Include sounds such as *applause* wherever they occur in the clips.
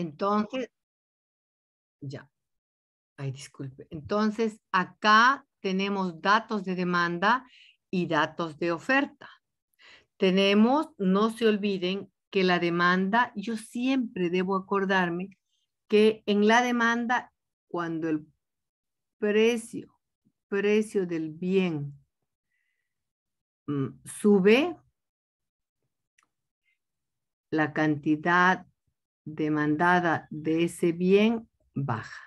Entonces, ya. Ay, disculpe. Entonces, acá tenemos datos de demanda y datos de oferta. Tenemos, no se olviden, que la demanda, yo siempre debo acordarme que en la demanda, cuando el precio, precio del bien mm, sube, la cantidad demandada de ese bien baja.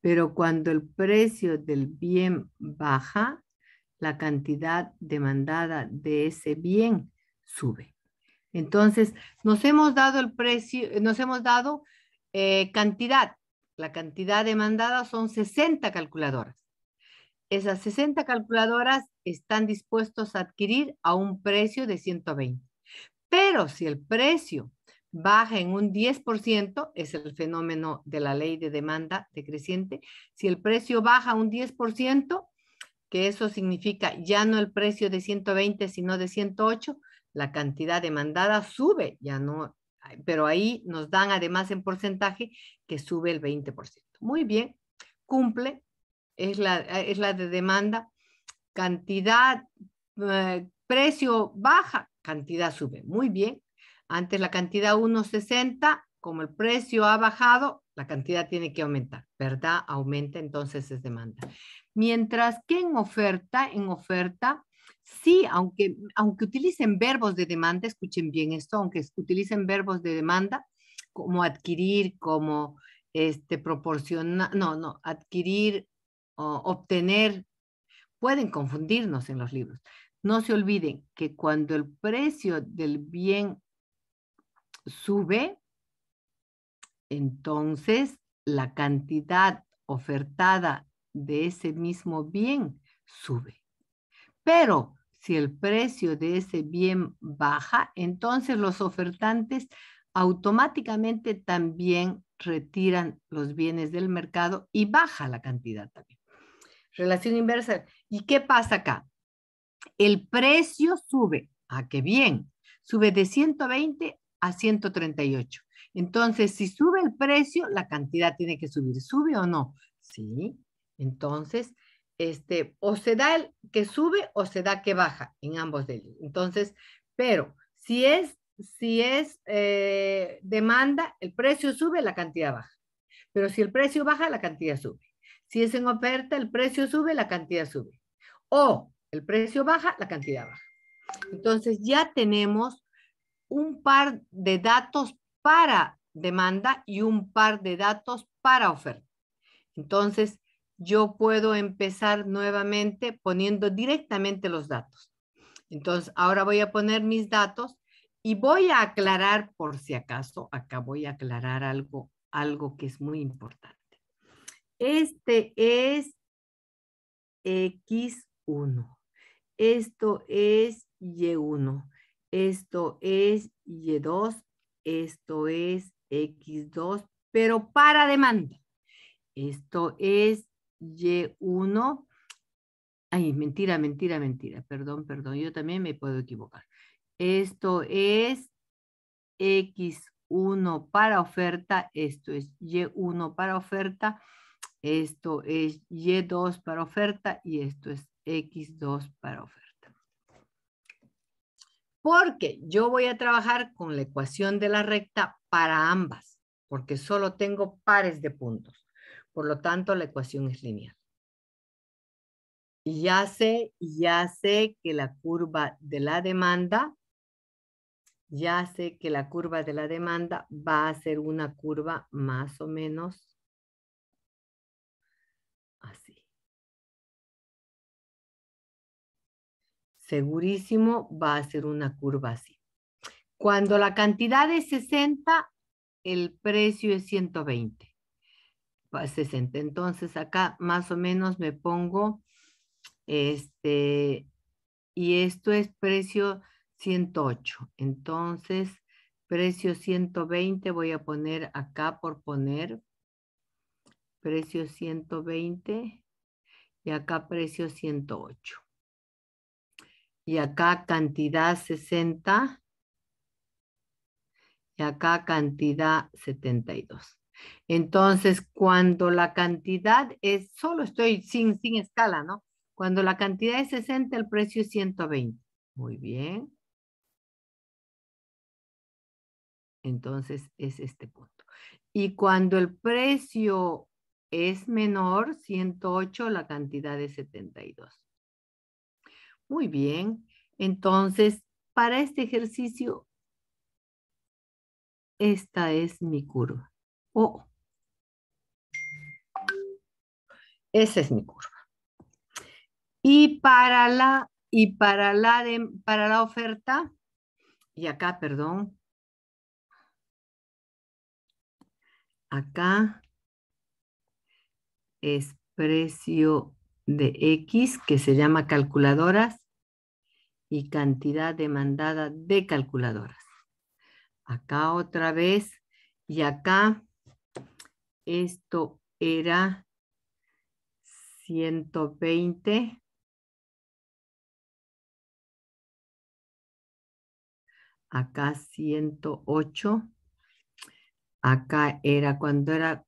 Pero cuando el precio del bien baja, la cantidad demandada de ese bien sube. Entonces, nos hemos dado el precio, eh, nos hemos dado eh, cantidad. La cantidad demandada son 60 calculadoras. Esas 60 calculadoras están dispuestos a adquirir a un precio de 120. Pero si el precio baja en un 10%, es el fenómeno de la ley de demanda decreciente. Si el precio baja un 10%, que eso significa ya no el precio de 120, sino de 108, la cantidad demandada sube, ya no, pero ahí nos dan además en porcentaje que sube el 20%. Muy bien, cumple, es la, de demanda, cantidad, eh, precio baja, cantidad sube. Muy bien, antes la cantidad 1,60, como el precio ha bajado, la cantidad tiene que aumentar, ¿verdad? Aumenta, entonces es demanda. Mientras que en oferta, en oferta, sí, aunque, aunque utilicen verbos de demanda, escuchen bien esto, aunque utilicen verbos de demanda, como adquirir, como este, proporcionar, no, no, adquirir, o obtener, pueden confundirnos en los libros. No se olviden que cuando el precio del bien sube, entonces la cantidad ofertada de ese mismo bien sube. Pero si el precio de ese bien baja, entonces los ofertantes automáticamente también retiran los bienes del mercado y baja la cantidad también. Relación inversa. ¿Y qué pasa acá? El precio sube. ¿A qué bien. Sube de 120 a 138. Entonces, si sube el precio, la cantidad tiene que subir. ¿Sube o no? Sí. Entonces, este, o se da el que sube o se da que baja en ambos de ellos. Entonces, pero si es, si es eh, demanda, el precio sube, la cantidad baja. Pero si el precio baja, la cantidad sube. Si es en oferta, el precio sube, la cantidad sube. O el precio baja, la cantidad baja. Entonces ya tenemos un par de datos para demanda y un par de datos para oferta. Entonces, yo puedo empezar nuevamente poniendo directamente los datos. Entonces, ahora voy a poner mis datos y voy a aclarar, por si acaso, acá voy a aclarar algo, algo que es muy importante. Este es X1. Esto es Y1 esto es Y2, esto es X2, pero para demanda. Esto es Y1. Ay, mentira, mentira, mentira. Perdón, perdón, yo también me puedo equivocar. Esto es X1 para oferta, esto es Y1 para oferta, esto es Y2 para oferta y esto es X2 para oferta porque yo voy a trabajar con la ecuación de la recta para ambas, porque solo tengo pares de puntos. Por lo tanto, la ecuación es lineal. Y ya sé, ya sé que la curva de la demanda, ya sé que la curva de la demanda va a ser una curva más o menos segurísimo va a ser una curva así. Cuando la cantidad es 60, el precio es 120. 60. Entonces acá más o menos me pongo este, y esto es precio 108. Entonces, precio 120 voy a poner acá por poner precio 120 y acá precio 108 y acá cantidad 60 y acá cantidad 72. Entonces, cuando la cantidad es, solo estoy sin, sin escala, ¿no? Cuando la cantidad es 60, el precio es 120. Muy bien. Entonces, es este punto. Y cuando el precio es menor, 108, la cantidad es 72. Muy bien. Entonces, para este ejercicio, esta es mi curva. Oh. Esa es mi curva. Y para la, y para la, para la oferta, y acá, perdón, acá es precio de X que se llama calculadoras y cantidad demandada de calculadoras. Acá otra vez y acá esto era 120 acá 108, acá era cuando era,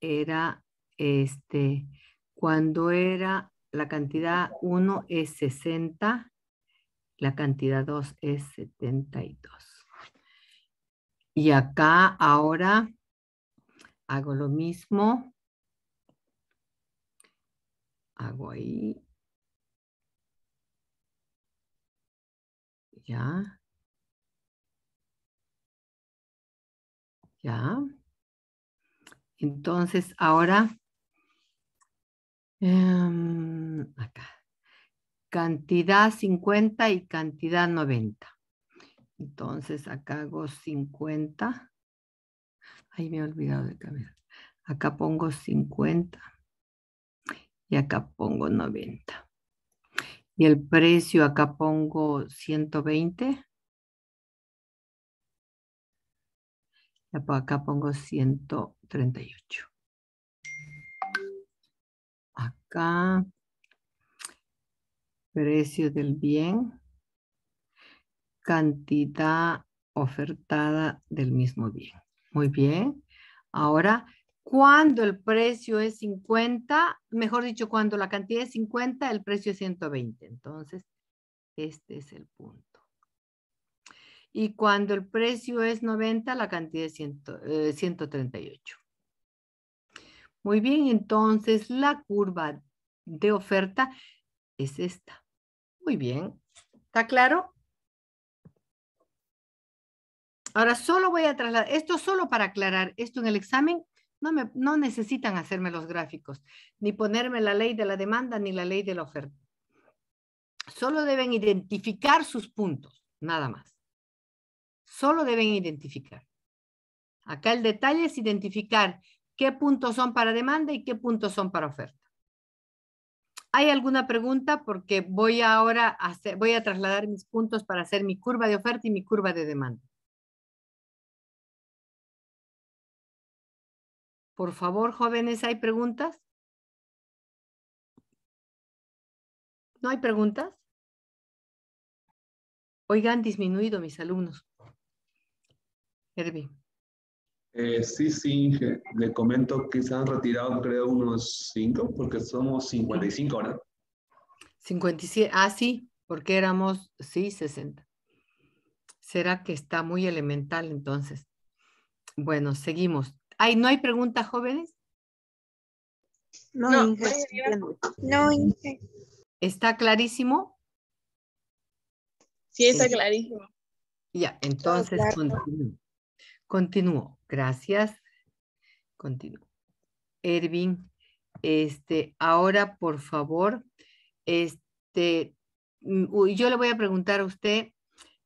era este cuando era la cantidad 1 es 60, la cantidad 2 es 72. Y acá ahora hago lo mismo. Hago ahí. Ya. Ya. Entonces ahora Em, acá. Cantidad 50 y cantidad 90. Entonces acá hago 50. Ahí me he olvidado de cambiar. Acá pongo 50 y acá pongo 90. Y el precio acá pongo 120. Y acá pongo 138 acá, precio del bien, cantidad ofertada del mismo bien. Muy bien. Ahora, cuando el precio es 50, mejor dicho, cuando la cantidad es 50, el precio es 120. Entonces, este es el punto. Y cuando el precio es 90, la cantidad es 138. Eh, muy bien, entonces la curva de oferta es esta. Muy bien, ¿está claro? Ahora solo voy a trasladar, esto solo para aclarar, esto en el examen no, no necesitan hacerme los gráficos, ni ponerme la ley de la demanda ni la ley de la oferta. Solo deben identificar sus puntos, nada más. Solo deben identificar. Acá el detalle es identificar qué puntos son para demanda y qué puntos son para oferta. ¿Hay alguna pregunta? Porque voy ahora a, voy a trasladar mis puntos para hacer mi curva de oferta y mi curva de demanda. Por favor, jóvenes, ¿hay preguntas? ¿No hay preguntas? Oigan, disminuido mis alumnos. Herbie. Eh, sí, sí, sí, le comento que se han retirado creo unos cinco, porque somos 55 ahora. 57, ah, sí, porque éramos, sí, 60. ¿Será que está muy elemental entonces? Bueno, seguimos. Ay, ¿no hay preguntas, jóvenes? No, no, Inge. ¿Está clarísimo? Sí, está clarísimo. Ya, entonces Continúo. Gracias. Continúo. Ervin, este, ahora por favor, este, mm, yo le voy a preguntar a usted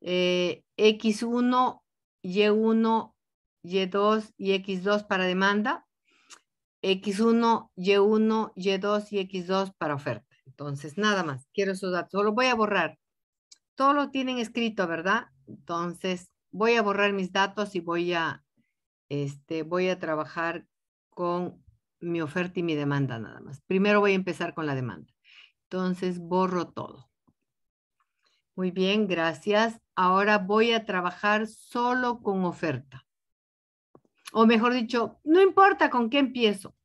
X1, Y1, Y2 y X2 para demanda, X1, Y1, Y2 y X2 para oferta. Entonces, nada más, quiero esos datos. Solo voy a borrar. Todo lo tienen escrito, ¿verdad? Entonces, voy a borrar mis datos y voy a, este, voy a trabajar con mi oferta y mi demanda nada más. Primero voy a empezar con la demanda. Entonces borro todo. Muy bien, gracias. Ahora voy a trabajar solo con oferta. O mejor dicho, no importa con qué empiezo.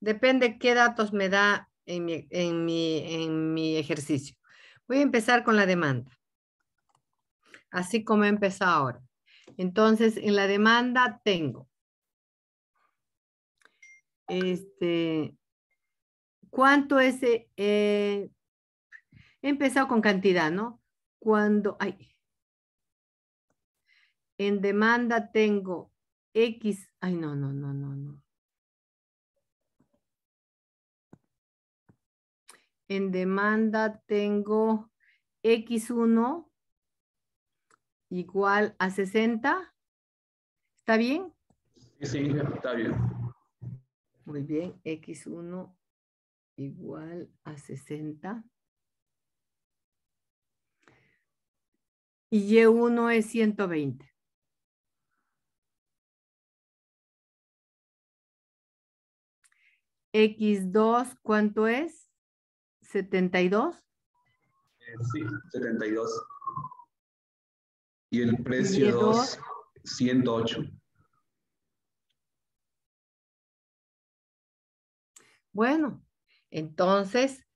Depende qué datos me da en mi, en mi ejercicio. Voy a empezar con la demanda así como he empezado ahora. Entonces, en la demanda tengo. Este, ¿Cuánto es? Eh, he empezado con cantidad, ¿no? Cuando, ay, en demanda tengo X, ay, no, no, no, no, no. En demanda tengo X1, igual a 60. ¿Está bien? Sí, está bien. Muy bien, X1 igual a 60. Y Y1 e es 120. X2, ¿cuánto es? ¿72? Eh, sí, 72. Y el precio ciento 108. Bueno, entonces,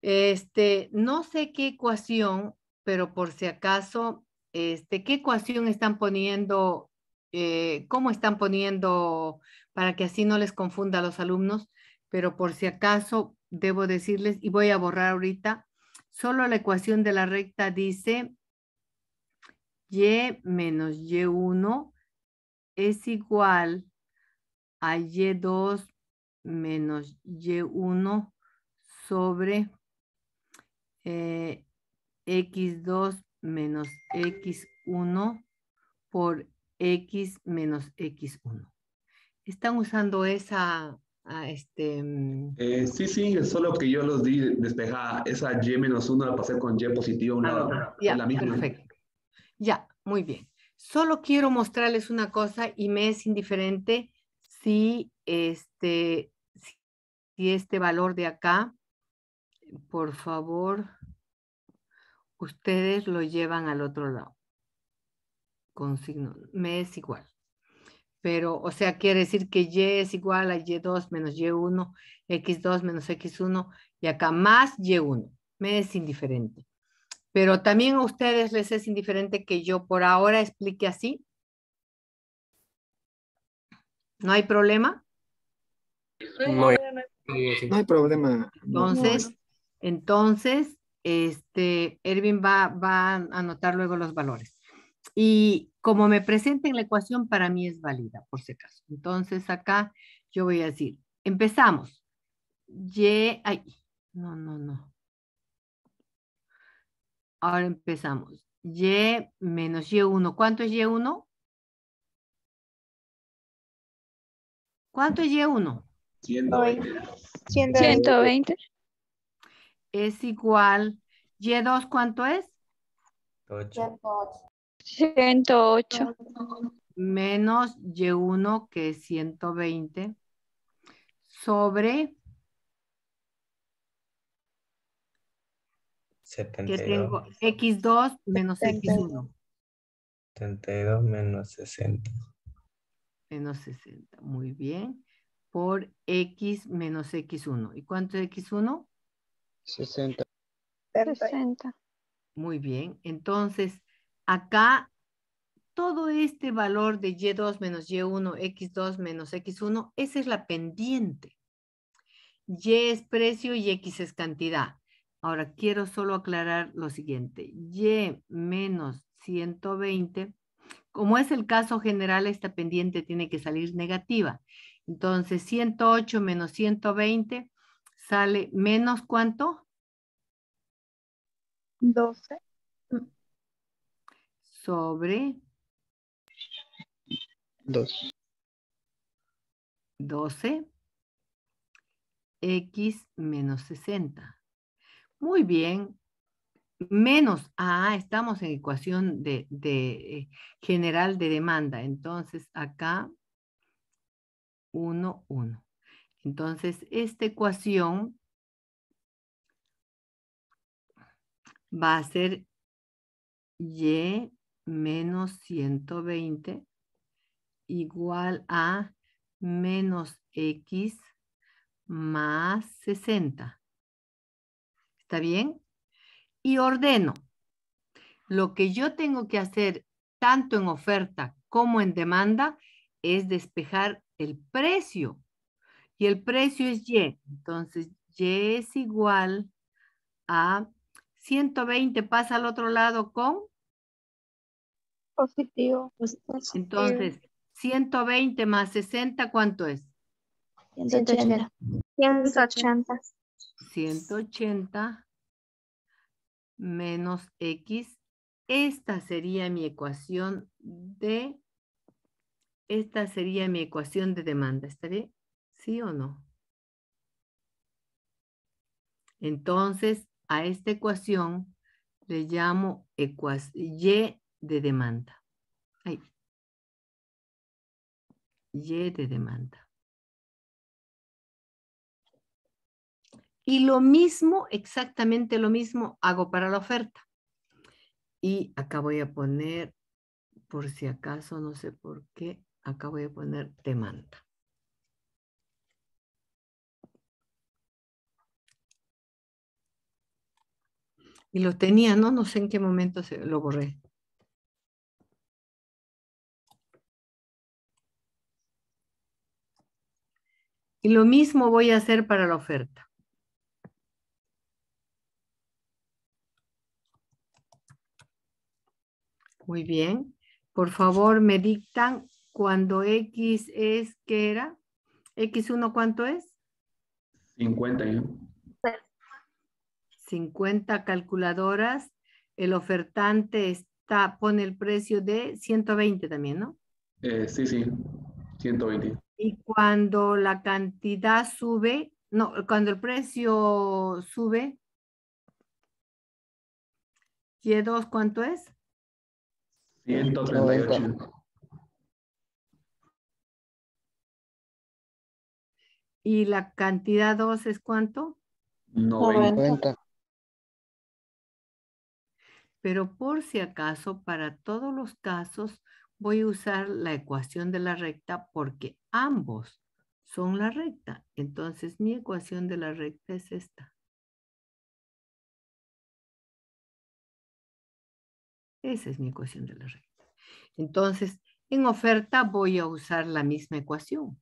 este, no sé qué ecuación, pero por si acaso, este, ¿qué ecuación están poniendo? Eh, ¿Cómo están poniendo para que así no les confunda a los alumnos? Pero por si acaso, debo decirles, y voy a borrar ahorita, solo la ecuación de la recta dice y menos y1 es igual a y2 menos y1 sobre eh, x2 menos x1 por x menos x1. ¿Están usando esa... A ah, este... Mm? Eh, sí, sí, solo que yo los di despejada. Esa y menos 1 la pasé con y positivo Una, ah, la misma. Perfecto. Muy bien. Solo quiero mostrarles una cosa y me es indiferente si este, este valor de acá, por favor, ustedes lo llevan al otro lado. Con signo, me es igual. Pero, o sea, quiere decir que Y es igual a Y2 menos Y1, X2 menos X1, y acá más Y1. Me es indiferente. Pero también a ustedes les es indiferente que yo por ahora explique así. ¿No hay problema? No hay, problema. Entonces, entonces, este, Erwin va, va a anotar luego los valores. Y como me presenten la ecuación, para mí es válida, por si acaso. Entonces, acá yo voy a decir, empezamos. Y, ay, no, no, no. Ahora empezamos. Y menos Y1. ¿Cuánto es Y1? ¿Cuánto es Y1? 120. 120. Es igual. ¿Y2 cuánto es? 108. 108. Menos Y1 que es 120 sobre 72. Que tengo X2 menos X1. 72 menos 60. Menos 60, muy bien. Por X menos X1. ¿Y cuánto es X1? 60. 60. Muy bien. Entonces, acá todo este valor de Y2 menos Y1, X2 menos X1, esa es la pendiente. Y es precio y X es cantidad. Ahora, quiero solo aclarar lo siguiente. Y menos 120, como es el caso general, esta pendiente tiene que salir negativa. Entonces, 108 menos 120 sale menos cuánto? 12. Sobre 2. 12. X menos 60. Muy bien. Menos A, ah, estamos en ecuación de, eh, general de demanda. Entonces, acá, 1, 1. Entonces, esta ecuación va a ser Y menos 120 igual a menos X más 60. ¿Está bien? Y ordeno. Lo que yo tengo que hacer tanto en oferta como en demanda es despejar el precio. Y el precio es Y. Entonces, Y es igual a 120 pasa al otro lado con positivo. Entonces, 120 más 60, ¿cuánto es? 180. 180. 180 menos x. Esta sería mi ecuación de... Esta sería mi ecuación de demanda. ¿Está bien? ¿Sí o no? Entonces, a esta ecuación le llamo Y de demanda. Ahí. Y de demanda. Y lo mismo, exactamente lo mismo, hago para la oferta. Y acá voy a poner, por si acaso, no sé por qué, acá voy a poner demanda. Y lo tenía, ¿no? No sé en qué momento lo borré. Y lo mismo voy a hacer para la oferta. Muy bien. Por favor, me dictan cuando X es, ¿qué era? ¿X1 cuánto es? 50. 50 ¿eh? calculadoras. El ofertante está, pone el precio de 120 también, ¿no? Eh, sí, sí, 120. Y cuando la cantidad sube, no, cuando el precio sube, Y2, ¿cuánto es? 138. ¿Y la cantidad 2 es cuánto? 90. Pero por si acaso, para todos los casos, voy a usar la ecuación de la recta porque ambos son la recta. Entonces, mi ecuación de la recta es esta. Esa es mi ecuación de la regla. Entonces, en oferta voy a usar la misma ecuación.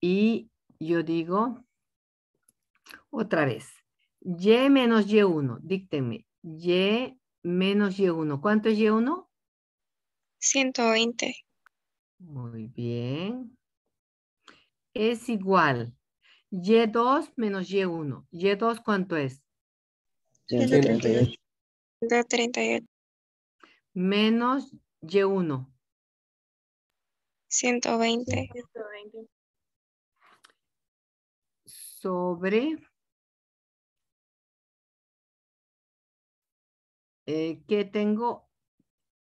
Y yo digo, otra vez, y menos y1, díctenme, y menos y1, ¿cuánto es y1? 120. Muy bien. Es igual, y2 menos y1, y2 ¿cuánto es? 138 de 38. Menos Y1. 120. 120. Sobre. Eh, tengo?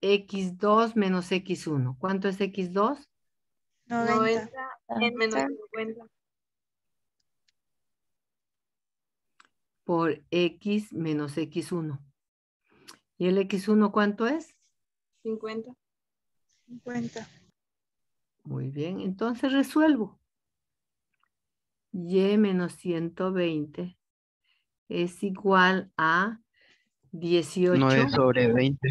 X2 menos X1. ¿Cuánto es X2? 90. menos 50. Por X menos X1. ¿Y el X1 cuánto es? 50. 50. Muy bien, entonces resuelvo. Y menos 120 es igual a 18. sobre 20.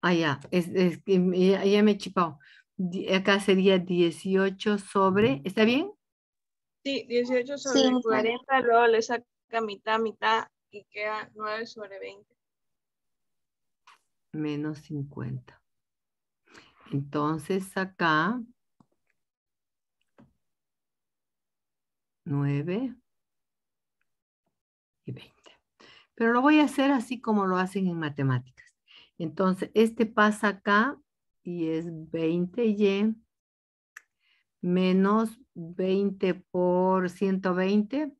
Ah, ya, es, ya, ya me he chipado. Acá sería 18 sobre, ¿está bien? Sí, 18 sobre 40, luego le saca mitad, mitad y queda 9 sobre 20. Menos 50. Entonces acá 9 y 20. Pero lo voy a hacer así como lo hacen en matemáticas. Entonces, este pasa acá y es 20Y menos 20 por 120.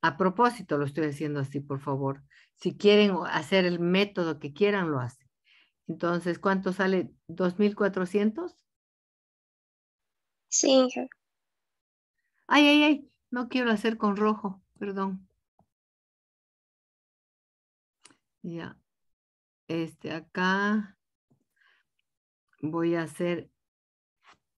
A propósito, lo estoy haciendo así, por favor. Si quieren hacer el método que quieran, lo hacen. Entonces, ¿cuánto sale? ¿2,400? Sí. Ay, ay, ay, no quiero hacer con rojo, perdón. Ya. Este, acá voy a hacer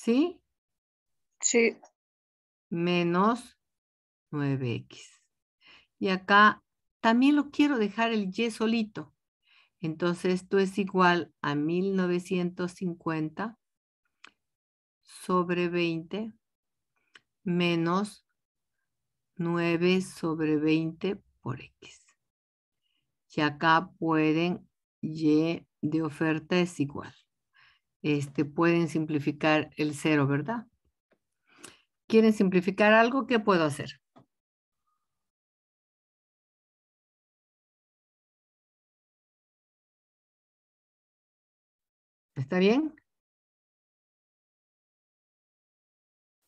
¿Sí? Sí. Menos 9x. Y acá también lo quiero dejar el y solito. Entonces esto es igual a 1950 sobre 20 menos 9 sobre 20 por x. Y acá pueden y de oferta es igual este, pueden simplificar el cero, ¿verdad? ¿Quieren simplificar algo? ¿Qué puedo hacer? ¿Está bien?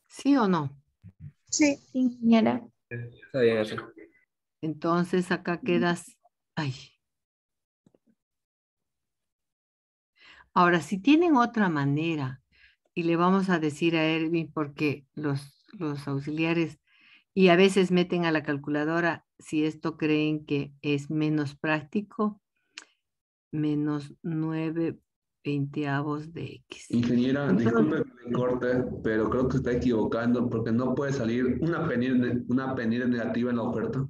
¿Sí o no? Sí, señora. Está bien Entonces acá quedas... Ay, Ahora, si tienen otra manera, y le vamos a decir a Erwin, porque los, los auxiliares y a veces meten a la calculadora si esto creen que es menos práctico, menos nueve veinteavos de X. Ingeniera, disculpe que me corte, pero creo que está equivocando porque no puede salir una una pendiente negativa en la oferta.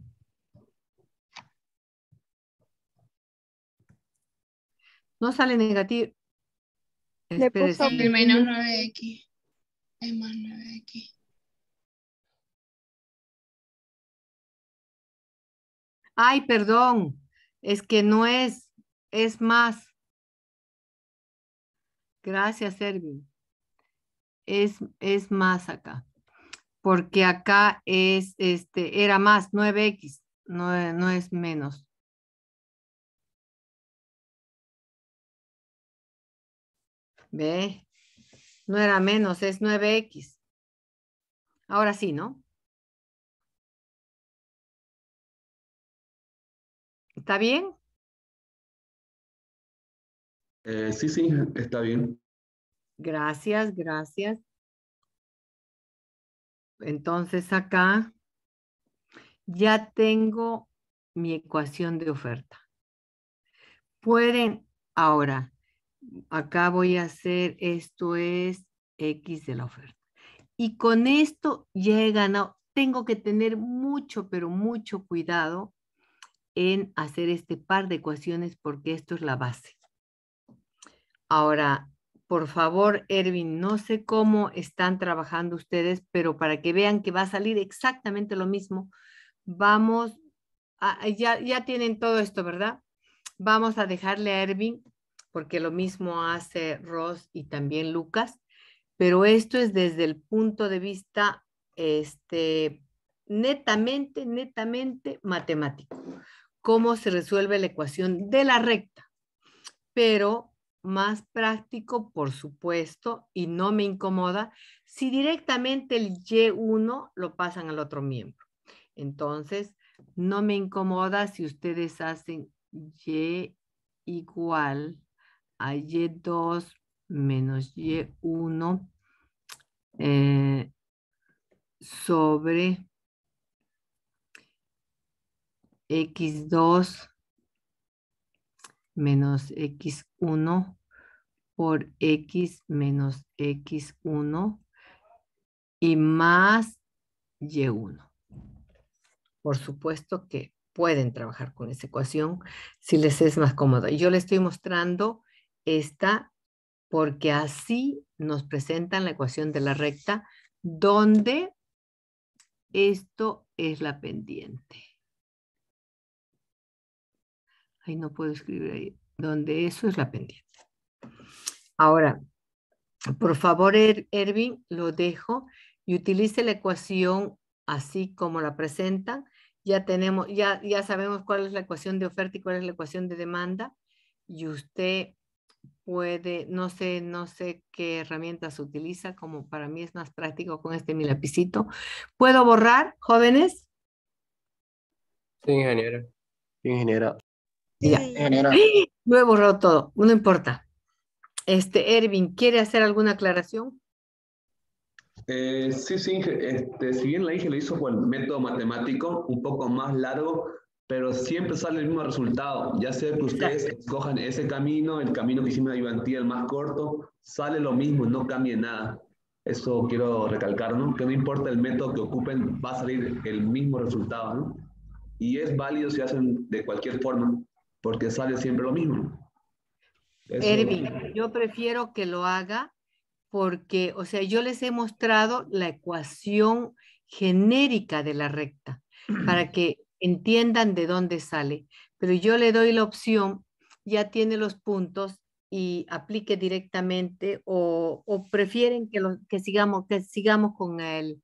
No sale negativo. Le este, menos 9x. Es más 9x. Ay, perdón. Es que no es, es más. Gracias, Serbi. Es, es más acá. Porque acá es, este, era más 9x. No, no es menos. ¿Ve? No era menos, es 9x. Ahora sí, ¿no? ¿Está bien? Eh, sí, sí, está bien. Gracias, gracias. Entonces acá ya tengo mi ecuación de oferta. Pueden ahora acá voy a hacer, esto es X de la oferta. Y con esto llegan. he tengo que tener mucho, pero mucho cuidado en hacer este par de ecuaciones porque esto es la base. Ahora, por favor, Erwin, no sé cómo están trabajando ustedes, pero para que vean que va a salir exactamente lo mismo, vamos, ya, ya tienen todo esto, ¿verdad? Vamos a dejarle a Erwin porque lo mismo hace Ross y también Lucas, pero esto es desde el punto de vista este, netamente, netamente matemático, cómo se resuelve la ecuación de la recta, pero más práctico, por supuesto, y no me incomoda si directamente el Y1 lo pasan al otro miembro. Entonces, no me incomoda si ustedes hacen Y igual y2 menos y1 eh, sobre x2 menos x1 por x menos x1 y más y1. Por supuesto que pueden trabajar con esa ecuación si les es más cómodo Yo les estoy mostrando esta, porque así nos presentan la ecuación de la recta, donde esto es la pendiente. Ahí no puedo escribir ahí, donde eso es la pendiente. Ahora, por favor, Erwin, lo dejo y utilice la ecuación así como la presenta Ya tenemos, ya, ya sabemos cuál es la ecuación de oferta y cuál es la ecuación de demanda. Y usted puede, no sé, no sé qué herramientas utiliza, como para mí es más práctico con este mi lapicito. ¿Puedo borrar, jóvenes? Sí, ingeniero. Ingeniera. ¡Ah! Ya. Ingeniera. Lo he borrado todo, no importa. Este, Ervin, ¿quiere hacer alguna aclaración? Eh, sí, sí, este, si bien la Inge lo hizo con el método matemático, un poco más largo, pero siempre sale el mismo resultado. Ya sea que ustedes escojan ese camino, el camino que hicimos de Ivantía, el más corto, sale lo mismo, no cambie nada. Eso quiero recalcar, ¿no? Que no importa el método que ocupen, va a salir el mismo resultado, ¿no? Y es válido si hacen de cualquier forma, porque sale siempre lo mismo. yo prefiero que lo haga porque, o sea, yo les he mostrado la ecuación genérica de la recta para *clears throat* que entiendan de dónde sale. Pero yo le doy la opción, ya tiene los puntos y aplique directamente o, prefieren que, que, sigamos, que sigamos con el,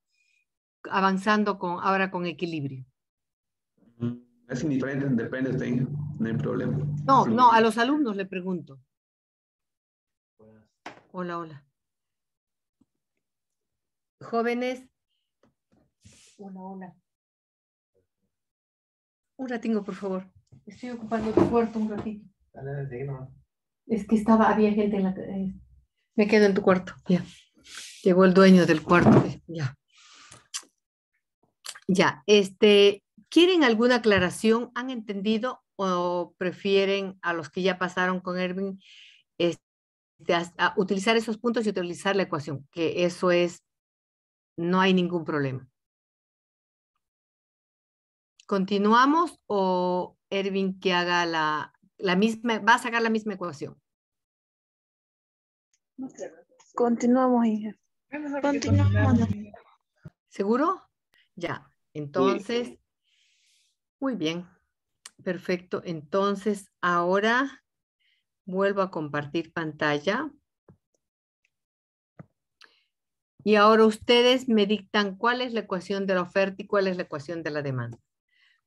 avanzando con, ahora con equilibrio. Mm, es indiferente, depende, de, no hay problema. No, no, a los alumnos le pregunto. Hola, hola. Jóvenes. Hola, hola. Un ratito, por favor. Estoy ocupando tu cuarto un ratito. Es que estaba, había gente en la... Eh, me quedo en tu cuarto, ya. Llegó el dueño del cuarto, eh, ya. Ya, este, ¿quieren alguna aclaración? ¿Han entendido o prefieren a los que ya pasaron con Erwin este, utilizar esos puntos y utilizar la ecuación? Que eso es, no hay ningún problema. ¿Continuamos o Erwin que haga la, misma, va a sacar la misma ecuación? Continuamos, hija. ¿Seguro? Ya. Entonces, muy bien. Perfecto. Entonces, ahora vuelvo a compartir pantalla. Y ahora ustedes me dictan cuál es la ecuación de la oferta y cuál es la ecuación de la demanda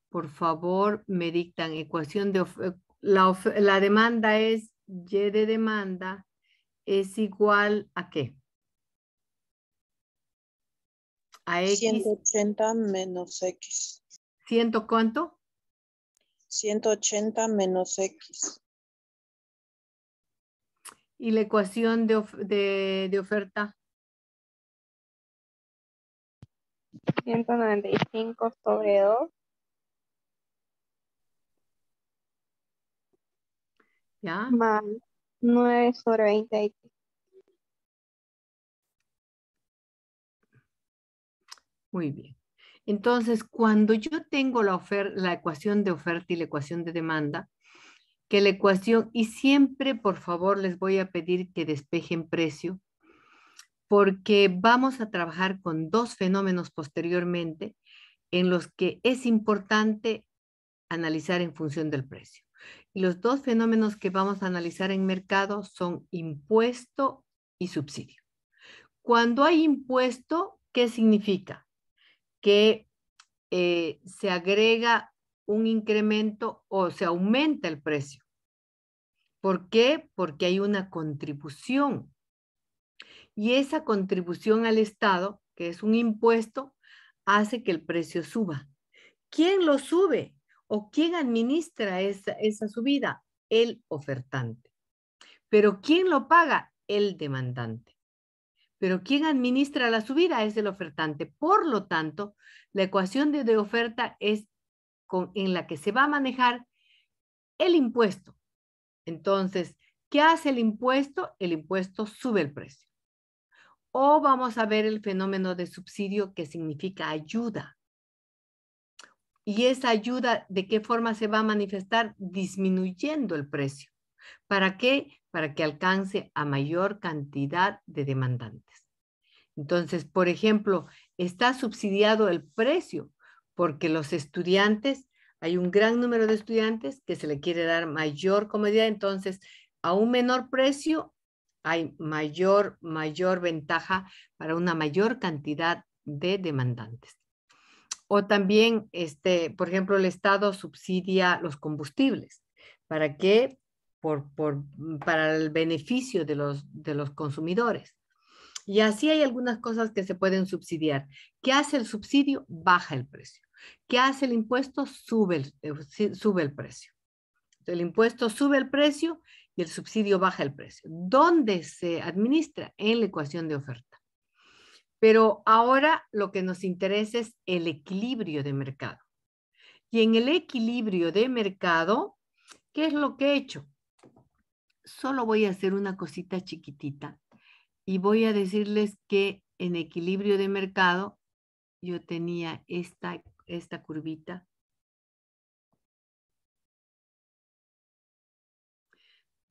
por favor, me dictan ecuación de eh, la, la demanda es Y de demanda es igual a qué? A X. 180 menos X. ¿Ciento cuánto? 180 menos X. ¿Y la ecuación de, de oferta? 195 sobre 2 ¿ya? 9 sobre 20. Muy bien. Entonces, cuando yo tengo la, la ecuación de oferta y la ecuación de demanda, que la ecuación, y siempre, por favor, les voy a pedir que despejen precio, porque vamos a trabajar con dos fenómenos posteriormente en los que es importante analizar en función del precio. Y los dos fenómenos que vamos a analizar en mercado son impuesto y subsidio. Cuando hay impuesto, ¿qué significa? Que eh, se agrega un incremento o se aumenta el precio. ¿Por qué? Porque hay una contribución. Y esa contribución al Estado, que es un impuesto, hace que el precio suba. ¿Quién lo sube? o quién administra esa, subida, el ofertante. Pero ¿quién lo paga? El demandante. Pero ¿quién administra la subida? Es el ofertante. Por lo tanto, la ecuación de, oferta es en la que se va a manejar el impuesto. Entonces, ¿qué hace el impuesto? El impuesto sube el precio. O vamos a ver el fenómeno de subsidio que significa ayuda. Y esa ayuda, ¿de qué forma se va a manifestar? Disminuyendo el precio. ¿Para qué? Para que alcance a mayor cantidad de demandantes. Entonces, por ejemplo, está subsidiado el precio porque los estudiantes, hay un gran número de estudiantes que se le quiere dar mayor comodidad, entonces a un menor precio hay mayor, mayor ventaja para una mayor cantidad de demandantes. O también, este, por ejemplo, el Estado subsidia los combustibles. ¿Para qué? Por, por, mm, para el beneficio de los, de los consumidores. Y así hay algunas cosas que se pueden subsidiar. ¿Qué hace el subsidio? Baja el precio. ¿Qué hace el impuesto? Sube el, eh, sube el precio. El impuesto sube el precio y el subsidio baja el precio. ¿Dónde se administra? En la ecuación de oferta. Pero ahora lo que nos interesa es el equilibrio de mercado. Y en el equilibrio de mercado, ¿qué es lo que he hecho? Solo voy a hacer una cosita chiquitita y voy a decirles que en equilibrio de mercado yo tenía esta, esta curvita.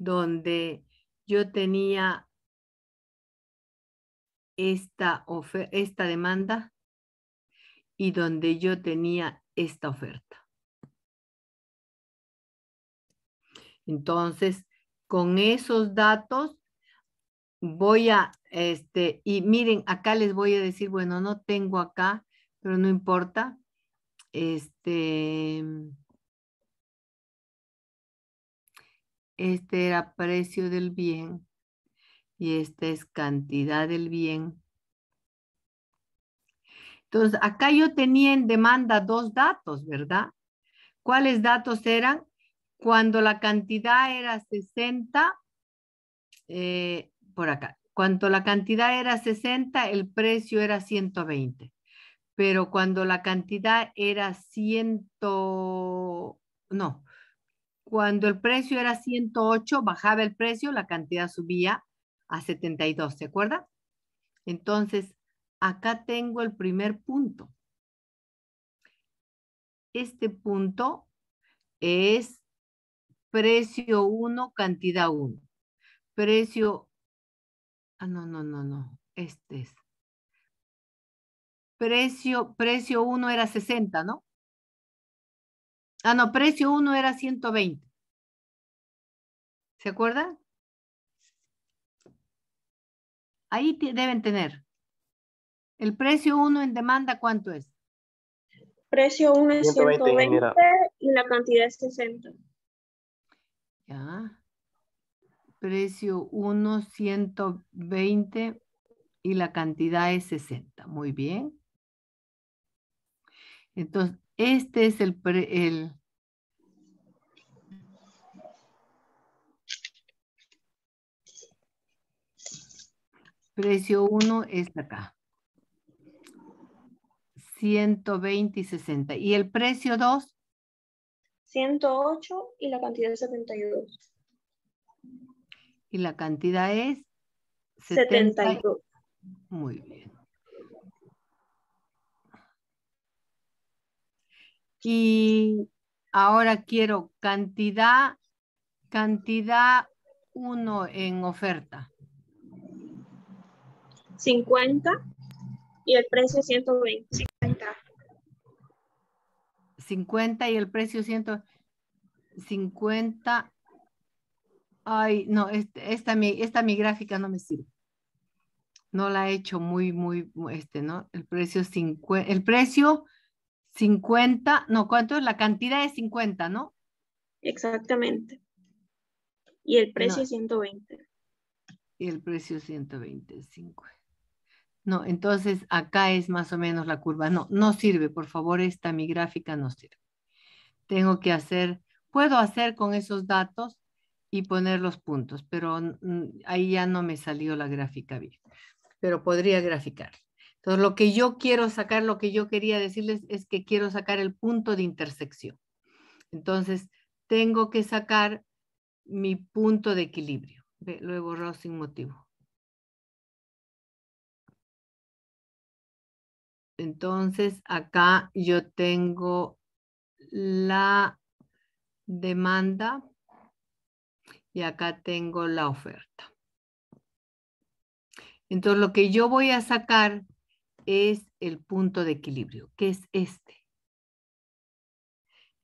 donde yo tenía esta, esta demanda y donde yo tenía esta oferta. Entonces, con esos datos voy a, este, y miren, acá les voy a decir, bueno, no tengo acá, pero no importa. Este, este era precio del bien y esta es cantidad del bien. Entonces, acá yo tenía en demanda dos datos, ¿verdad? ¿Cuáles datos eran? Cuando la cantidad era 60, eh, por acá, cuando la cantidad era 60, el precio era 120. Pero cuando la cantidad era 100, no, cuando el precio era 108, bajaba el precio, la cantidad subía a 72, ¿se acuerda? Entonces, acá tengo el primer punto. Este punto es precio 1, cantidad 1. Precio, ah, no, no, no, no, este es. Precio, precio 1 era 60, ¿no? Ah, no, precio 1 era 120. ¿Se acuerdan? Ahí deben tener. El precio 1 en demanda, ¿cuánto es? Precio 1 es 120, y la cantidad es 60. Ya. Precio 1, 120 y la cantidad es 60. Muy bien. Entonces, este es el, el, Precio 1 es acá. 120 y 60. ¿Y el precio 2? 108 y la cantidad es 72. Y la cantidad es 72. Muy bien. Y ahora quiero cantidad, cantidad 1 en oferta. 50 y el precio 120. 50 50 y el precio 150. Ay, no, este, esta, mi, gráfica no me sirve. No la he hecho muy, muy, este, ¿no? El precio 50, el precio 50, no, ¿cuánto es? La cantidad es 50, ¿no? Exactamente. Y el precio 120. Y el precio 125. No, entonces acá es más o menos la curva. No, no sirve, por favor, esta mi gráfica no sirve. Tengo que hacer, puedo hacer con esos datos y poner los puntos, pero ahí ya no me salió la gráfica bien, pero podría graficar. Entonces, lo que yo quiero sacar, lo que yo quería decirles es que quiero sacar el punto de intersección. Entonces, tengo que sacar mi punto de equilibrio. Lo he sin motivo. Entonces, acá yo tengo la demanda y acá tengo la oferta. Entonces, lo que yo voy a sacar es el punto de equilibrio, que es este.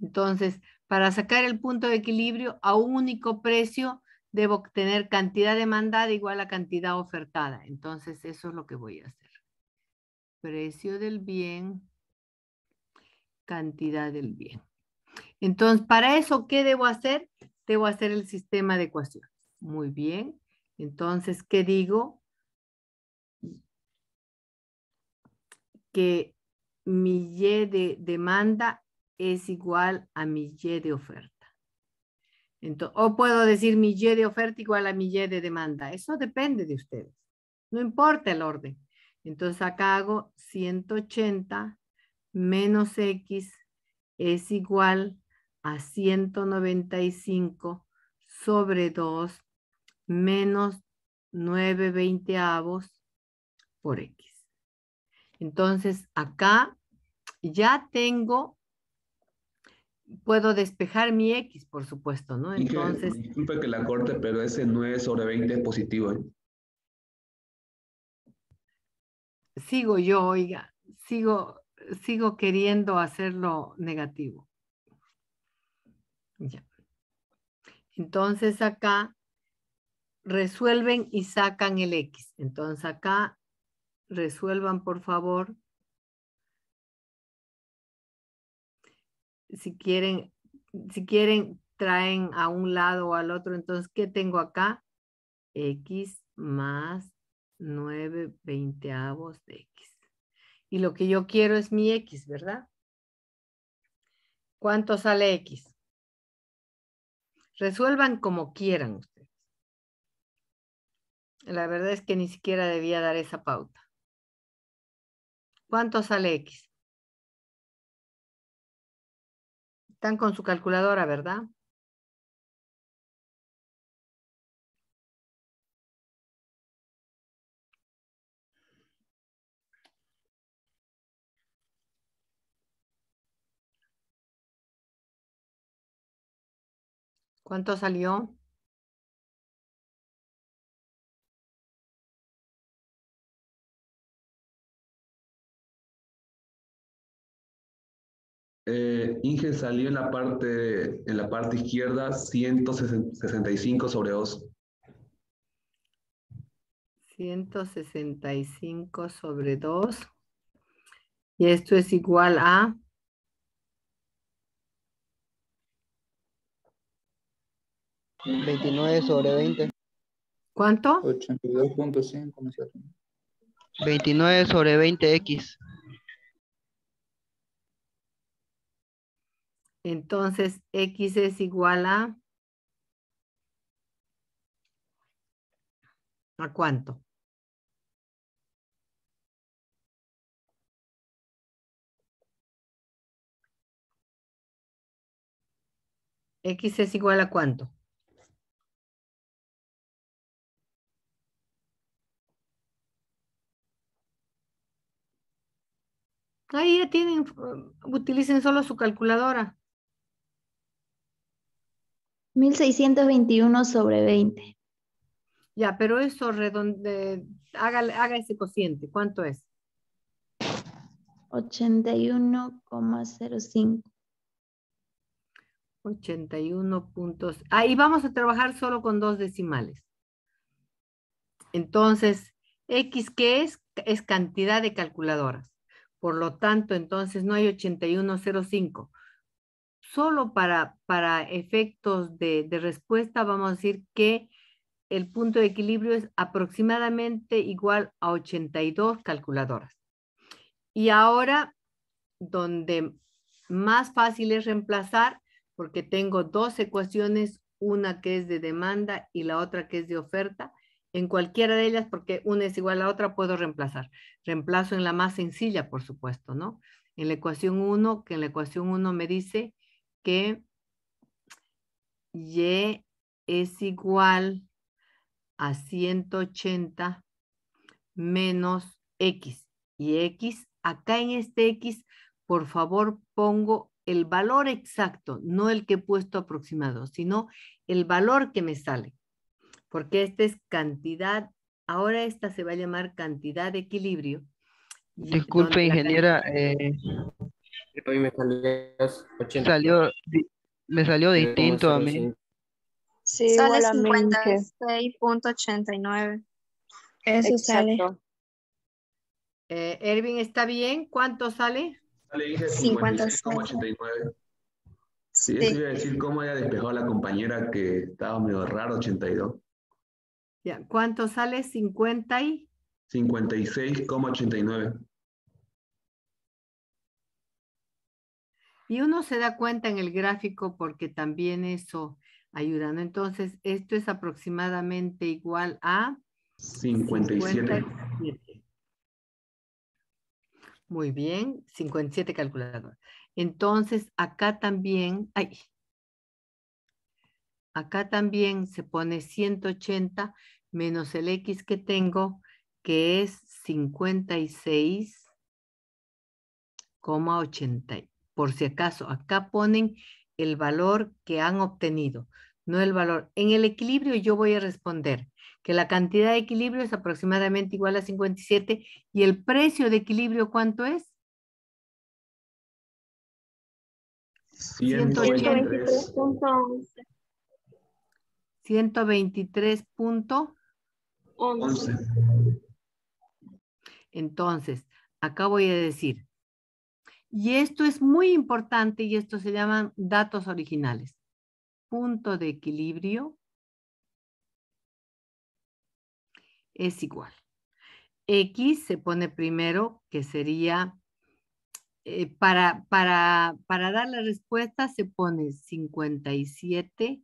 Entonces, para sacar el punto de equilibrio a un único precio, debo tener cantidad demandada igual a cantidad ofertada. Entonces, eso es lo que voy a hacer precio del bien, cantidad del bien. Entonces, para eso, ¿qué debo hacer? Debo hacer el sistema de ecuaciones. Muy bien. Entonces, ¿qué digo? Que mi Y de demanda es igual a mi Y de oferta. Entonces, o puedo decir mi Y de oferta igual a mi Y de demanda. Eso depende de ustedes. No importa el orden. Entonces acá hago 180 menos x es igual a 195 sobre 2 menos 9 veinteavos por x. Entonces acá ya tengo, puedo despejar mi x, por supuesto, ¿no? Entonces... disculpe que la corte, pero ese 9 sobre 20 es positivo. ¿eh? sigo yo, oiga, sigo, sigo queriendo hacerlo negativo. Ya. Entonces acá resuelven y sacan el X. Entonces acá resuelvan, por favor. Si quieren, si quieren, traen a un lado o al otro. Entonces, ¿qué tengo acá? X más 9 veinteavos de x. Y lo que yo quiero es mi x, ¿verdad? ¿Cuánto sale x? Resuelvan como quieran ustedes. La verdad es que ni siquiera debía dar esa pauta. ¿Cuánto sale x? Están con su calculadora, ¿verdad? ¿Cuánto salió? Eh, Inge salió en la parte, en la parte izquierda 165 sobre 2. 165 sobre 2. Y esto es igual a 29 sobre 20. ¿Cuánto? 82.5. 29 sobre 20x. Entonces, x es igual a... ¿A cuánto? X es igual a cuánto? Ahí ya tienen, utilicen solo su calculadora. 1621 sobre 20. Ya, pero eso redonde, haga, haga ese cociente. ¿Cuánto es? 81,05. 81 puntos. Ahí vamos a trabajar solo con dos decimales. Entonces, X, ¿qué es? Es cantidad de calculadoras. Por lo tanto, entonces no hay 8105. Solo para, para efectos de, de respuesta vamos a decir que el punto de equilibrio es aproximadamente igual a 82 calculadoras. Y ahora, donde más fácil es reemplazar, porque tengo dos ecuaciones, una que es de demanda y la otra que es de oferta, en cualquiera de ellas, porque una es igual a otra, puedo reemplazar. Reemplazo en la más sencilla, por supuesto, ¿no? En la ecuación 1, que en la ecuación 1 me dice que y es igual a 180 menos x. Y x, acá en este x, por favor, pongo el valor exacto, no el que he puesto aproximado, sino el valor que me sale porque esta es cantidad, ahora esta se va a llamar cantidad de equilibrio. Disculpe, ingeniera. Eh, me salió, me salió distinto a mí. Sí, sale 56.89. Eso sale. Eh, Ervin, ¿está bien? ¿Cuánto sale? Sale, 56.89. Sí, eso iba a decir cómo haya despejado a la compañera que estaba medio raro, 82. ¿cuánto sale? 50 y... 56,89. Y uno se da cuenta en el gráfico porque también eso ayuda, ¿no? Entonces, esto es aproximadamente igual a 57. Muy bien, 57 calculador. Entonces, acá también, hay... Acá también se pone 180 menos el X que tengo, que es 56,80. Por si acaso, acá ponen el valor que han obtenido, no el valor. En el equilibrio yo voy a responder que la cantidad de equilibrio es aproximadamente igual a 57 y el precio de equilibrio ¿cuánto es? 180. 123.11. Entonces, acá voy a decir, y esto es muy importante y esto se llaman datos originales. Punto de equilibrio es igual. X se pone primero, que sería, eh, para, para dar la respuesta se pone 57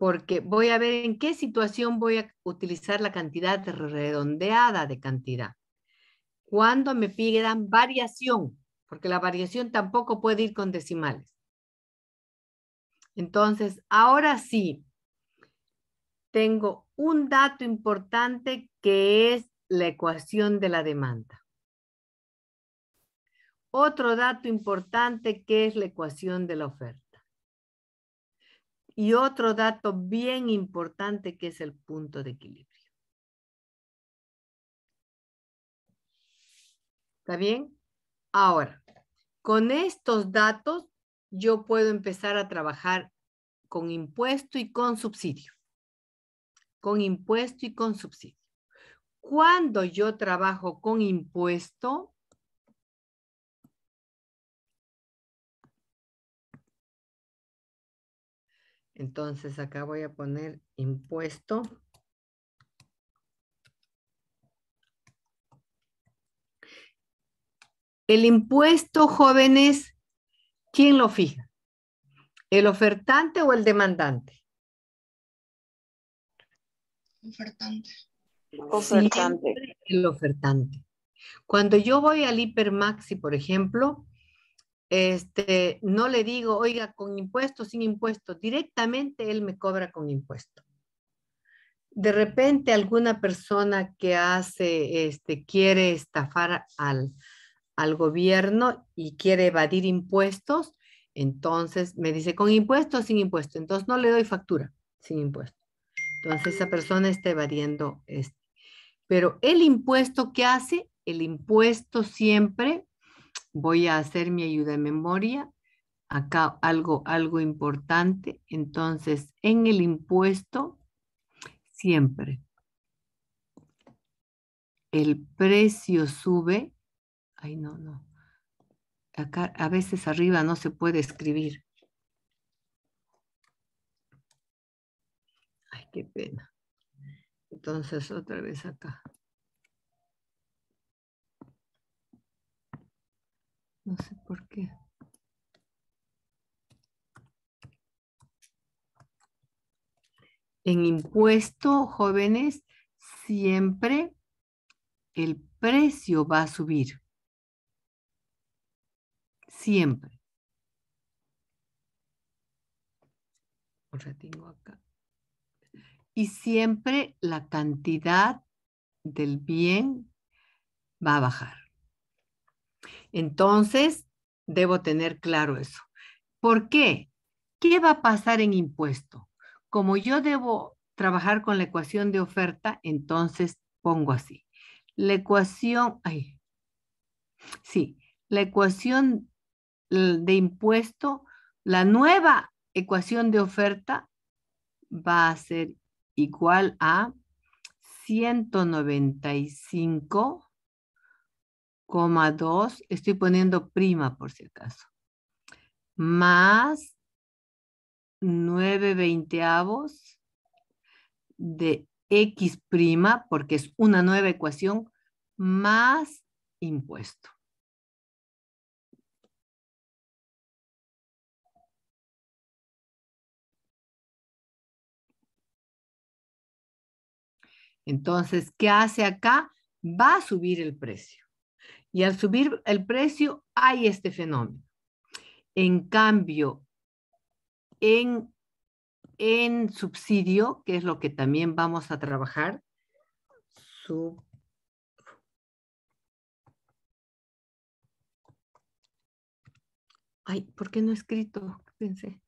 porque voy a ver en qué situación voy a utilizar la cantidad redondeada de cantidad. Cuando me pidan variación, porque la variación tampoco puede ir con decimales. Entonces, ahora sí, tengo un dato importante que es la ecuación de la demanda. Otro dato importante que es la ecuación de la oferta y otro dato bien importante que es el punto de equilibrio. ¿Está bien? Ahora, con estos datos yo puedo empezar a trabajar con impuesto y con subsidio. Con impuesto y con subsidio. Cuando yo trabajo con impuesto, Entonces acá voy a poner impuesto. El impuesto, jóvenes, ¿quién lo fija? ¿El ofertante o el demandante? Ofertante. Ofertante. el ofertante. Cuando yo voy al hipermaxi, por ejemplo, este, no le digo, oiga, con impuestos, sin impuestos, directamente él me cobra con impuesto. De repente alguna persona que hace, este, quiere estafar al, al gobierno y quiere evadir impuestos, entonces me dice, con impuestos, sin impuesto, entonces no le doy factura, sin impuesto. Entonces esa persona está evadiendo este. Pero el impuesto que hace, el impuesto siempre voy a hacer mi ayuda de memoria. Acá algo, algo importante. Entonces, en el impuesto, siempre el precio sube. Ay, no, no. Acá a veces arriba no se puede escribir. Ay, qué pena. Entonces, otra vez acá. No sé por qué. En impuesto, jóvenes, siempre el precio va a subir. Siempre. tengo acá. Y siempre la cantidad del bien va a bajar. Entonces, debo tener claro eso. ¿Por qué? ¿Qué va a pasar en impuesto? Como yo debo trabajar con la ecuación de oferta, entonces pongo así. La ecuación, sí, la ecuación de impuesto, la nueva ecuación de oferta va a ser igual a 195 estoy poniendo prima por si acaso, más 9 veinteavos de x prima, porque es una nueva ecuación, más impuesto. Entonces, ¿qué hace acá? Va a subir el precio. Y al subir el precio hay este fenómeno. En cambio, en, subsidio, que es lo que también vamos a trabajar, sub, Ay, ¿por qué no he escrito? Pensé.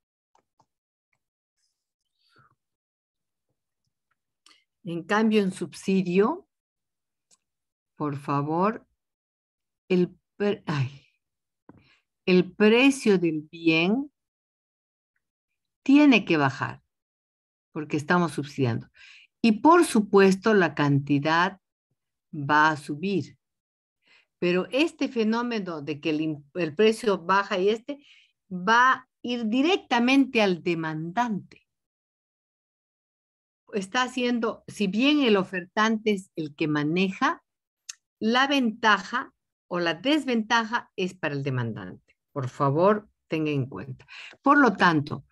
En cambio, en subsidio, por favor, el, precio del bien tiene que bajar porque estamos subsidiando. Y por supuesto la cantidad va a subir. Pero este fenómeno de que el, el precio baja y este va a ir directamente al demandante. Está haciendo, si bien el ofertante es el que maneja, la ventaja o la desventaja es para el demandante. Por favor, tenga en cuenta. Por lo tanto,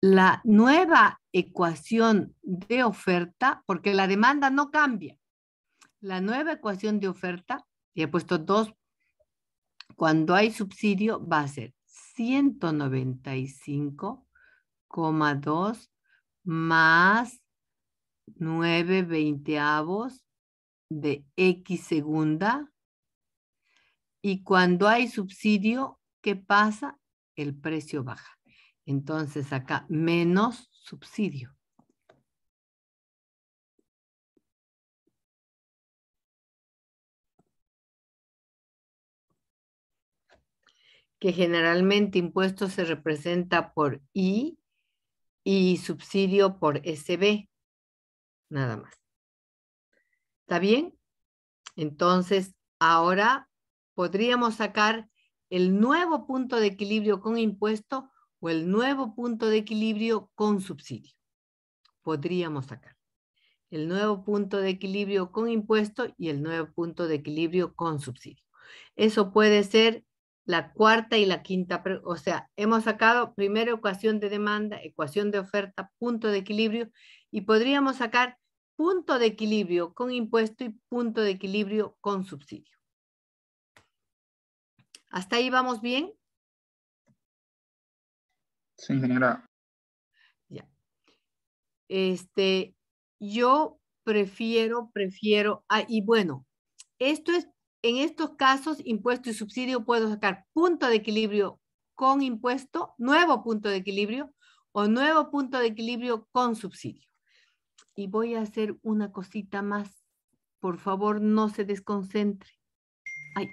la nueva ecuación de oferta, porque la demanda no cambia, la nueva ecuación de oferta, y he puesto dos, cuando hay subsidio va a ser 195,2 más 9 veinteavos de x segunda y cuando hay subsidio, ¿qué pasa? El precio baja. Entonces acá, menos subsidio. que generalmente impuesto se representa por I y subsidio por SB, nada más. ¿Está bien? Entonces, ahora podríamos sacar el nuevo punto de equilibrio con impuesto o el nuevo punto de equilibrio con subsidio. Podríamos sacar el nuevo punto de equilibrio con impuesto y el nuevo punto de equilibrio con subsidio. Eso puede ser la cuarta y la quinta, o sea, hemos sacado primera ecuación de demanda, ecuación de oferta, punto de equilibrio y podríamos sacar punto de equilibrio con impuesto y punto de equilibrio con subsidio. ¿Hasta ahí vamos bien? Sí, señora. Ya. Este, yo prefiero, prefiero, ah, y bueno, esto es, en estos casos, impuesto y subsidio puedo sacar punto de equilibrio con impuesto, nuevo punto de equilibrio o nuevo punto de equilibrio con subsidio. Y voy a hacer una cosita más. Por favor, no se desconcentre. Ay,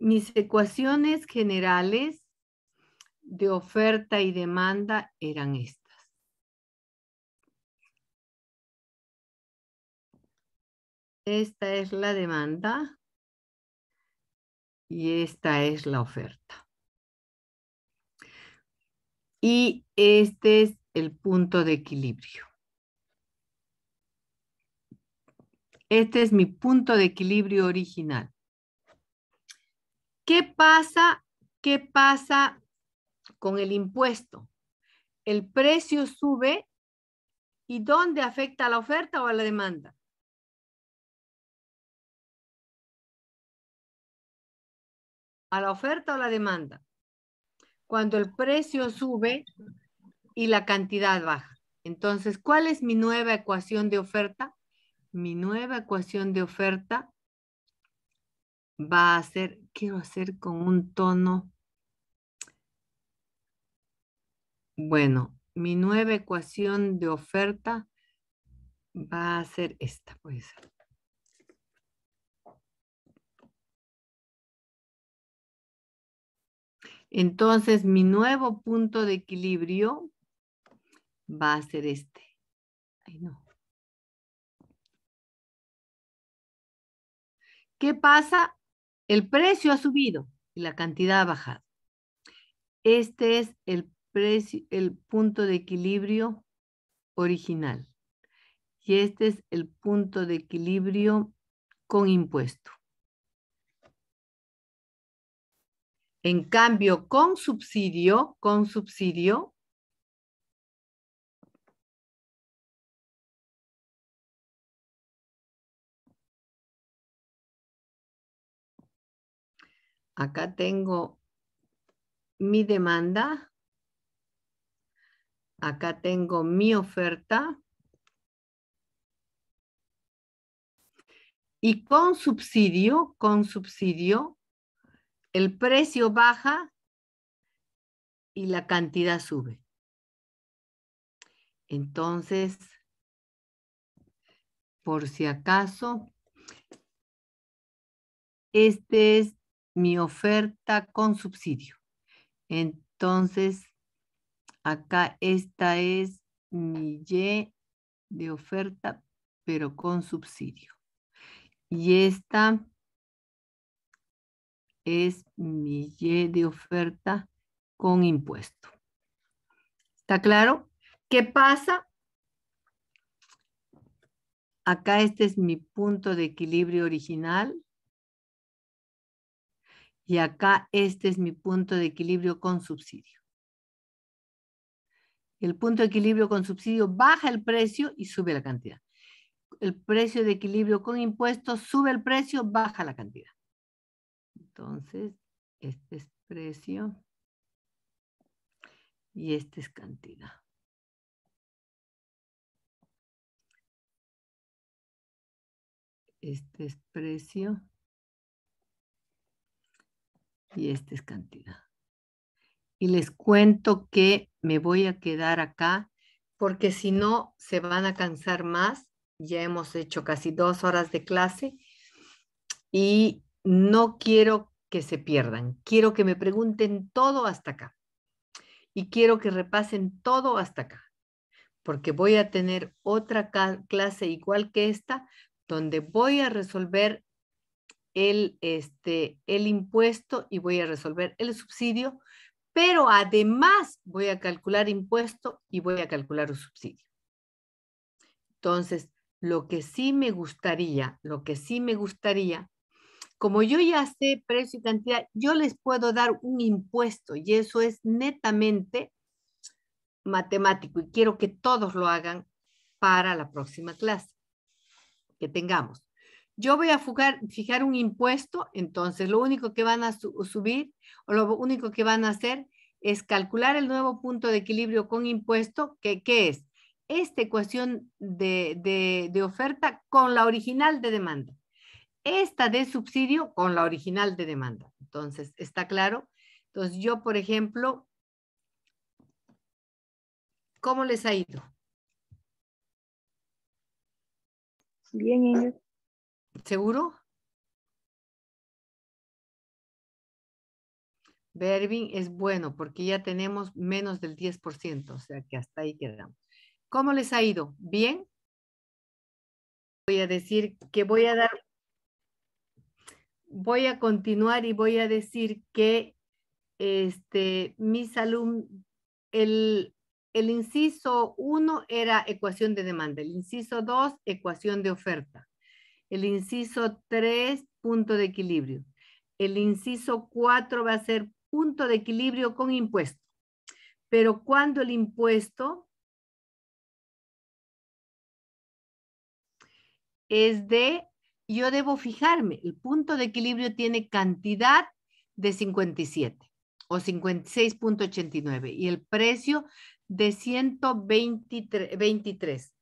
mis ecuaciones generales de oferta y demanda eran estas. Esta es la demanda y esta es la oferta. Y este es el punto de equilibrio. Este es mi punto de equilibrio original. ¿Qué pasa? ¿Qué pasa con el impuesto? El precio sube y ¿dónde afecta a la oferta o a la demanda? ¿A la oferta o la demanda? Cuando el precio sube y la cantidad baja. Entonces, ¿cuál es mi nueva ecuación de oferta? Mi nueva ecuación de oferta va a ser quiero hacer con un tono. Bueno, mi nueva ecuación de oferta va a ser esta, pues. Entonces, mi nuevo punto de equilibrio va a ser este. Ay, no. ¿Qué pasa el precio ha subido y la cantidad ha bajado. Este es el, el punto de equilibrio original y este es el punto de equilibrio con impuesto. En cambio, con subsidio, con subsidio, Acá tengo mi demanda. Acá tengo mi oferta. Y con subsidio, con subsidio, el precio baja y la cantidad sube. Entonces, por si acaso, este es mi oferta con subsidio. Entonces, acá esta es mi Y de oferta, pero con subsidio. Y esta es mi Y de oferta con impuesto. ¿Está claro? ¿Qué pasa? Acá este es mi punto de equilibrio original. Y acá este es mi punto de equilibrio con subsidio. El punto de equilibrio con subsidio baja el precio y sube la cantidad. El precio de equilibrio con impuestos sube el precio, baja la cantidad. Entonces, este es precio y este es cantidad. Este es precio y esta es cantidad. Y les cuento que me voy a quedar acá porque si no se van a cansar más. Ya hemos hecho casi dos horas de clase y no quiero que se pierdan. Quiero que me pregunten todo hasta acá y quiero que repasen todo hasta acá porque voy a tener otra clase igual que esta donde voy a resolver el, este, el impuesto y voy a resolver el subsidio, pero además voy a calcular impuesto y voy a calcular un subsidio. Entonces, lo que sí me gustaría, lo que sí me gustaría, como yo ya sé precio y cantidad, yo les puedo dar un impuesto y eso es netamente matemático y quiero que todos lo hagan para la próxima clase que tengamos yo voy a fijar, un impuesto, entonces lo único que van a subir o lo único que van a hacer es calcular el nuevo punto de equilibrio con impuesto, que es? Esta ecuación de, oferta con la original de demanda. Esta de subsidio con la original de demanda. Entonces, ¿está claro? Entonces, yo, por ejemplo, ¿cómo les ha ido? Bien, Inés seguro? Verbing es bueno porque ya tenemos menos del 10%, o sea que hasta ahí quedamos. ¿Cómo les ha ido? ¿Bien? Voy a decir que voy a dar, voy a continuar y voy a decir que este, mis alumnos, el, el inciso 1 era ecuación de demanda, el inciso 2 ecuación de oferta. El inciso 3, punto de equilibrio. El inciso 4 va a ser punto de equilibrio con impuesto. Pero cuando el impuesto es de, yo debo fijarme, el punto de equilibrio tiene cantidad de 57 o 56.89 y el precio de 123. 23.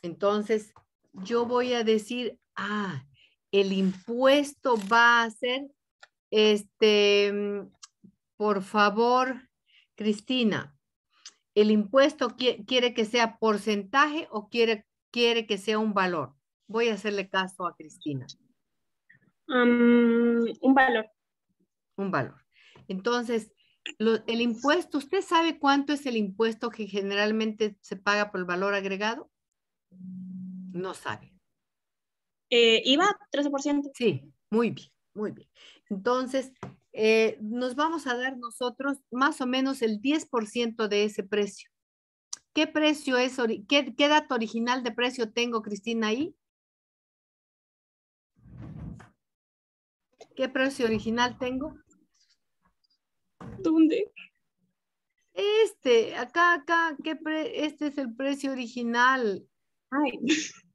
Entonces, yo voy a decir Ah, el impuesto va a ser, este, mm, por favor, Cristina, el impuesto quiere que sea porcentaje o quiere, quiere que sea un valor. Voy a hacerle caso a Cristina. Um, un valor. Un valor. Entonces, el impuesto, ¿usted sabe cuánto es el impuesto que generalmente se paga por el valor agregado? No sabe. Eh, IVA, 13%. Sí, muy bien, muy bien. Entonces, eh, nos vamos a dar nosotros más o menos el 10% de ese precio. ¿Qué precio es, qué, dato original de precio tengo, Cristina, ahí? ¿Qué precio original tengo? ¿Dónde? Este, acá, acá, este es el precio original. Ay. *laughs*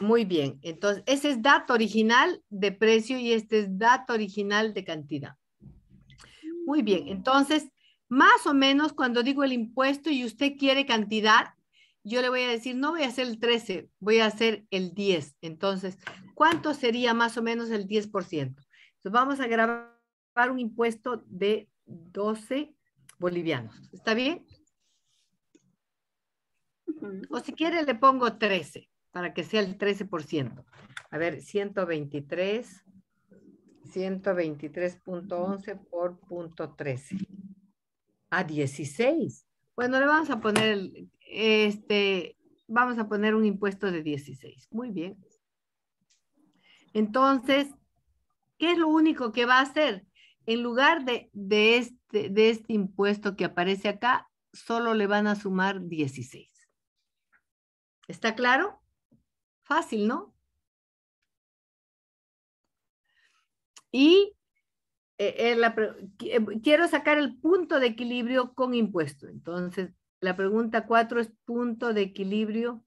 Muy bien. Entonces, ese es dato original de precio y este es dato original de cantidad. Muy bien. Entonces, más o menos cuando digo el impuesto y usted quiere cantidad, yo le voy a decir, no voy a hacer el 13, voy a hacer el 10. Entonces, ¿cuánto sería más o menos el 10%? Entonces, vamos a grabar un impuesto de 12 bolivianos. ¿Está bien? O si quiere le pongo 13 para que sea el 13%. A ver, 123, 123.11 por punto 13. A 16. Bueno, le vamos a poner, este, vamos a poner un impuesto de 16. Muy bien. Entonces, ¿qué es lo único que va a hacer? En lugar de, de, este, de este impuesto que aparece acá, solo le van a sumar 16. ¿Está claro? Fácil, ¿no? Y eh, eh, eh, quiero sacar el punto de equilibrio con impuesto. Entonces, la pregunta cuatro es punto de equilibrio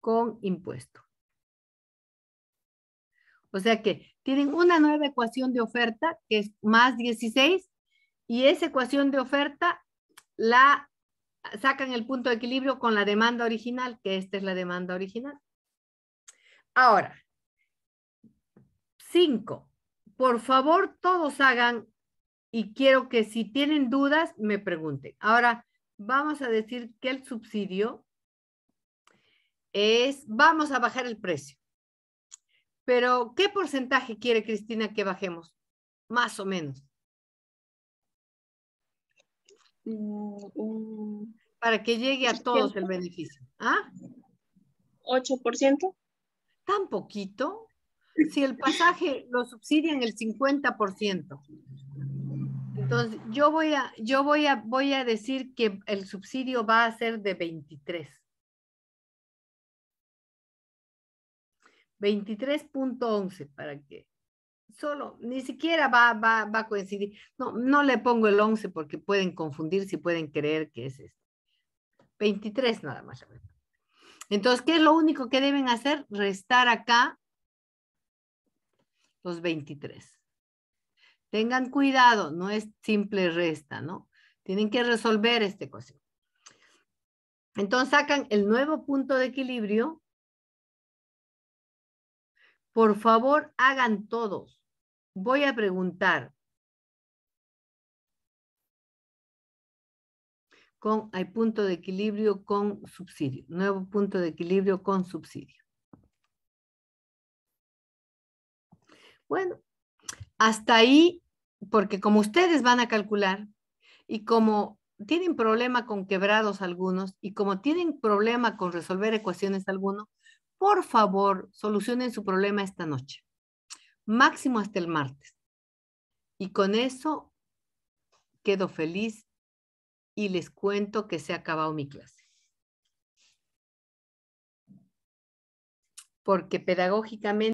con impuesto. O sea que tienen una nueva ecuación de oferta que es más 16 y esa ecuación de oferta la sacan el punto de equilibrio con la demanda original, que esta es la demanda original. Ahora, cinco, por favor todos hagan y quiero que si tienen dudas me pregunten. Ahora, vamos a decir que el subsidio es, vamos a bajar el precio. Pero, ¿qué porcentaje quiere Cristina que bajemos? Más o menos. Mm, para que llegue a todos el beneficio. ¿Ah? ¿8%? ¿Tan poquito? Si el pasaje lo subsidian el 50%. Entonces, yo voy a, yo voy a, voy a decir que el subsidio va a ser de 23. 23.11 para que solo, ni siquiera va, a coincidir. No, no le pongo el 11 porque pueden confundirse si pueden creer que es esto. 23 nada más. Entonces, ¿qué es lo único que deben hacer? Restar acá los 23. Tengan cuidado, no es simple resta, ¿no? Tienen que resolver este ecuación. Entonces sacan el nuevo punto de equilibrio. Por favor, hagan todos. Voy a preguntar, con, hay punto de equilibrio con subsidio, nuevo punto de equilibrio con subsidio. Bueno, hasta ahí, porque como ustedes van a calcular y como tienen problema con quebrados algunos y como tienen problema con resolver ecuaciones algunos, por favor, solucionen su problema esta noche, máximo hasta el martes. Y con eso quedo feliz y les cuento que se ha acabado mi clase. Porque pedagógicamente